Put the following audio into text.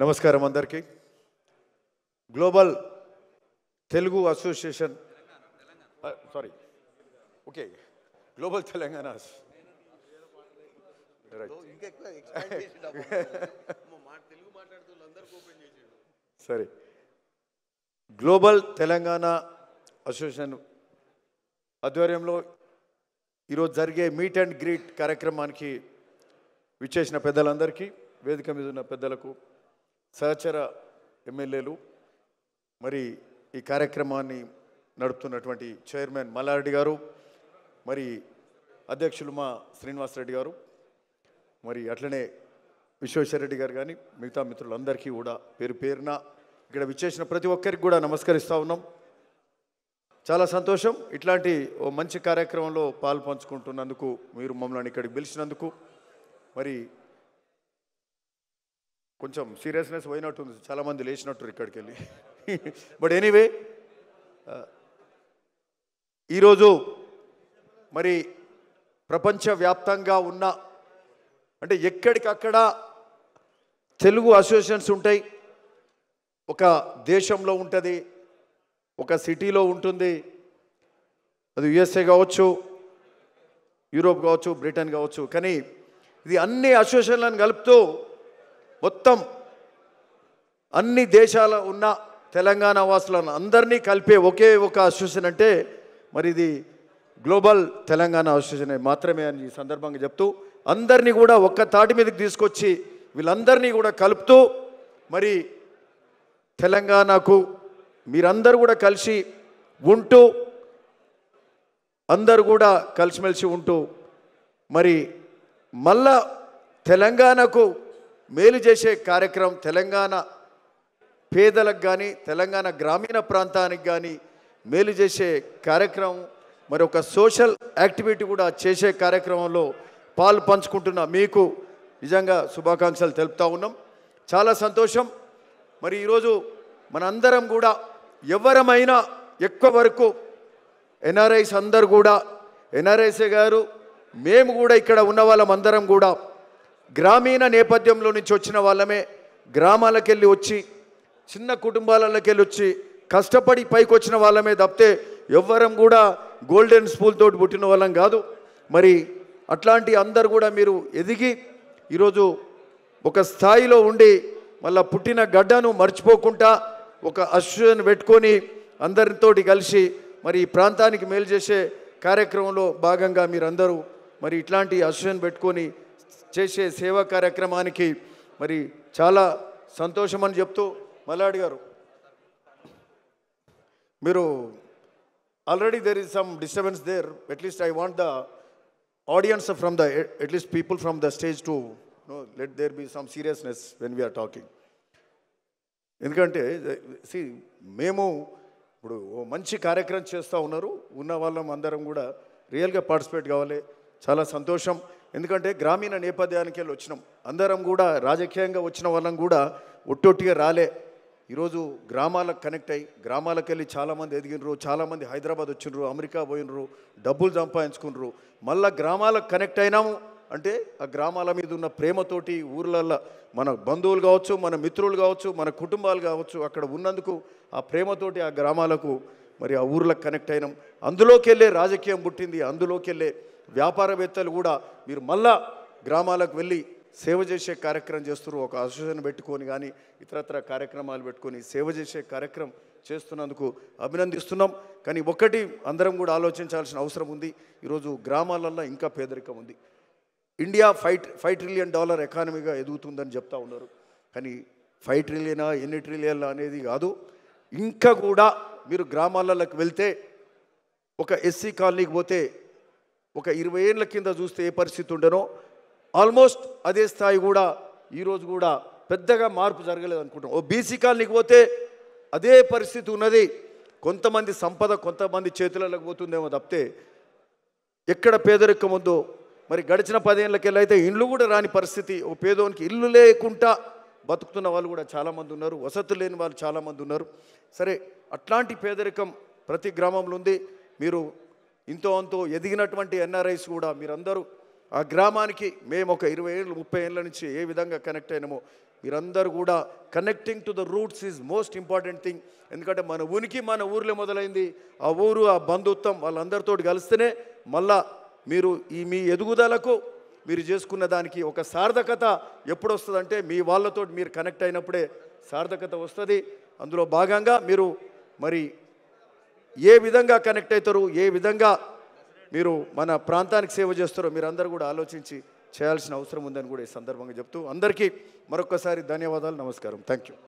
నమస్కారం అందరికీ global Telugu association sorry okay global Telangana సరే గ్లోబల్ తెలంగాణ అసోసియేషన్ ఆధ్వర్యంలో ఈరోజు జరిగే మీట్ అండ్ గ్రీట్ కార్యక్రమానికి విచ్చేసిన పెద్దలందరికీ వేదిక మీద ఉన్న పెద్దలకు సహచర ఎమ్మెల్యేలు మరి ఈ కార్యక్రమాన్ని నడుపుతున్నటువంటి చైర్మన్ మల్లారెడ్డి గారు మరి అధ్యక్షులు మా శ్రీనివాసరెడ్డి గారు మరి అట్లనే విశ్వేశ్వరరెడ్డి గారు కానీ మిగతా మిత్రులందరికీ కూడా పేరు పేరున ఇక్కడ విచ్చేసిన ప్రతి ఒక్కరికి కూడా నమస్కరిస్తూ ఉన్నాం చాలా సంతోషం ఇట్లాంటి ఓ మంచి కార్యక్రమంలో పాలు పంచుకుంటున్నందుకు మీరు మమ్మల్ని ఇక్కడికి పిలిచినందుకు మరి కొంచెం సీరియస్నెస్ పోయినట్టు ఉంది చాలామంది లేచినట్టు ఇక్కడికి వెళ్ళి బట్ ఎనీవే ఈరోజు మరి ప్రపంచవ్యాప్తంగా ఉన్న అంటే ఎక్కడికక్కడ తెలుగు అసోసియేషన్స్ ఉంటాయి ఒక దేశంలో ఉంటుంది ఒక సిటీలో ఉంటుంది అది యుఎస్ఏ కావచ్చు యూరోప్ కావచ్చు బ్రిటన్ కావచ్చు కానీ ఇది అన్ని అసోసియేషన్లను కలుపుతూ మొత్తం అన్ని దేశాల ఉన్న తెలంగాణ వాసులను అందరినీ కలిపే ఒకే ఒక అసోసియేషన్ అంటే మరి ఇది గ్లోబల్ తెలంగాణ అసోసియేషన్ మాత్రమే అని ఈ సందర్భంగా చెప్తూ అందరినీ కూడా ఒక్క తాటి మీదకి తీసుకొచ్చి వీళ్ళందరినీ కూడా కలుపుతూ మరి తెలంగాణకు మీరందరూ కూడా కలిసి ఉంటూ అందరు కూడా కలిసిమెలిసి ఉంటూ మరి మళ్ళా తెలంగాణకు మేలు చేసే కార్యక్రమం తెలంగాణ పేదలకు కానీ తెలంగాణ గ్రామీణ ప్రాంతానికి కానీ మేలు చేసే కార్యక్రమం మరి ఒక సోషల్ యాక్టివిటీ కూడా చేసే కార్యక్రమంలో పాలు పంచుకుంటున్న మీకు నిజంగా శుభాకాంక్షలు తెలుపుతూ ఉన్నాం చాలా సంతోషం మరి ఈరోజు మనందరం కూడా ఎవరమైనా ఎక్కువ వరకు ఎన్ఆర్ఐస్ అందరు కూడా ఎన్ఆర్ఐసీ గారు మేము కూడా ఇక్కడ ఉన్న వాళ్ళం అందరం కూడా గ్రామీణ నేపథ్యంలో నుంచి వచ్చిన వాళ్ళమే గ్రామాలకెళ్ళి వచ్చి చిన్న వెళ్ళి వచ్చి కష్టపడి పైకి వచ్చిన వాళ్ళమే తప్పితే ఎవ్వరం కూడా గోల్డెన్ స్పూల్ తోటి పుట్టిన వాళ్ళం కాదు మరి అట్లాంటి అందరు కూడా మీరు ఎదిగి ఈరోజు ఒక స్థాయిలో ఉండి మళ్ళా పుట్టిన గడ్డను మర్చిపోకుండా ఒక అశ్వను పెట్టుకొని అందరితోటి కలిసి మరి ఈ ప్రాంతానికి మేలు చేసే కార్యక్రమంలో భాగంగా మీరందరూ మరి ఇట్లాంటి అశ్వను పెట్టుకొని చేసే సేవా కార్యక్రమానికి మరి చాలా సంతోషం అని చెప్తూ మల్లాడి గారు మీరు already there is some disturbance there at least I want the audience from the at least people from the stage to know let there be some seriousness when we're talking ఎందుకంటే సి మేము ఇప్పుడు ఓ మంచి కార్యక్రమం చేస్తూ ఉన్నారు ఉన్న వాళ్ళం అందరం కూడా రియల్గా పార్టిసిపేట్ కావాలి చాలా సంతోషం ఎందుకంటే గ్రామీణ నేపథ్యానికి వెళ్ళి వచ్చినాం అందరం కూడా రాజకీయంగా వచ్చిన వాళ్ళం కూడా ఒట్టొట్టిగా రాలే ఈరోజు గ్రామాలకు కనెక్ట్ అయ్యి గ్రామాలకు వెళ్ళి చాలామంది ఎదిగినరు చాలామంది హైదరాబాద్ వచ్చినరు అమెరికా పోయినరు డబ్బులు సంపాదించుకున్నారు మళ్ళీ గ్రామాలకు కనెక్ట్ అయినాము అంటే ఆ గ్రామాల మీద ఉన్న ప్రేమతోటి ఊర్లల్లో మన బంధువులు కావచ్చు మన మిత్రులు కావచ్చు మన కుటుంబాలు కావచ్చు అక్కడ ఉన్నందుకు ఆ ప్రేమతోటి ఆ గ్రామాలకు మరి ఆ ఊర్లకు కనెక్ట్ అయినాం అందులోకి వెళ్ళే రాజకీయం పుట్టింది అందులోకి వెళ్ళే వ్యాపారవేత్తలు కూడా మీరు మళ్ళా గ్రామాలకు వెళ్ళి సేవ చేసే కార్యక్రమం చేస్తున్నారు ఒక అసోసియేషన్ పెట్టుకొని కానీ ఇతరత్ర కార్యక్రమాలు పెట్టుకొని సేవ చేసే కార్యక్రమం చేస్తున్నందుకు అభినందిస్తున్నాం కానీ ఒకటి అందరం కూడా ఆలోచించాల్సిన అవసరం ఉంది ఈరోజు గ్రామాలల్లో ఇంకా పేదరికం ఉంది India five five trillion dollar ఎకానమీగా ఎదుగుతుందని చెప్తా ఉన్నారు కానీ ఫైవ్ ట్రిలియనా ఎన్ని ట్రిలియన్లా అనేది కాదు ఇంకా కూడా మీరు గ్రామాలలోకి వెళ్తే ఒక ఎస్సీ కాలనీకి పోతే ఒక ఇరవై ఏళ్ళ కింద చూస్తే ఏ పరిస్థితి ఉండనో ఆల్మోస్ట్ అదే స్థాయి కూడా ఈరోజు కూడా పెద్దగా మార్పు జరగలేదు అనుకుంటాం ఓ బీసీ కాలనీకి పోతే అదే పరిస్థితి ఉన్నది కొంతమంది సంపద కొంతమంది చేతులలోకి పోతుందేమో తప్పితే ఎక్కడ పేదరికం ఉందో మరి గడిచిన పదేళ్ళకెళ్ళి అయితే ఇండ్లు కూడా రాని పరిస్థితి ఓ పేదోనికి ఇల్లు లేకుండా బతుకుతున్న వాళ్ళు కూడా చాలామంది ఉన్నారు వసతి లేని వాళ్ళు చాలామంది ఉన్నారు సరే అట్లాంటి పేదరికం ప్రతి గ్రామంలో ఉంది మీరు ఇంతో అంతో ఎదిగినటువంటి ఎన్ఆర్ఐస్ కూడా మీరందరూ ఆ గ్రామానికి మేము ఒక ఇరవై ఏళ్ళు ముప్పై ఏళ్ళ నుంచి ఏ విధంగా కనెక్ట్ అయినామో మీరందరూ కూడా connecting to the roots is most important thing ఎందుకంటే మన ఉనికి మన ఊర్లో మొదలైంది ఆ ఊరు ఆ బంధుత్వం వాళ్ళందరితో కలిస్తేనే మళ్ళా మీరు ఈ మీ ఎదుగుదలకు మీరు చేసుకున్న దానికి ఒక సార్థకత ఎప్పుడు వస్తుందంటే మీ వాళ్ళతో మీరు కనెక్ట్ అయినప్పుడే సార్థకత వస్తుంది అందులో భాగంగా మీరు మరి ఏ విధంగా కనెక్ట్ అవుతారు ఏ విధంగా మీరు మన ప్రాంతానికి సేవ చేస్తారో మీరు అందరూ కూడా ఆలోచించి చేయాల్సిన అవసరం ఉందని కూడా ఈ సందర్భంగా చెప్తూ అందరికీ మరొకసారి ధన్యవాదాలు నమస్కారం థ్యాంక్ యూ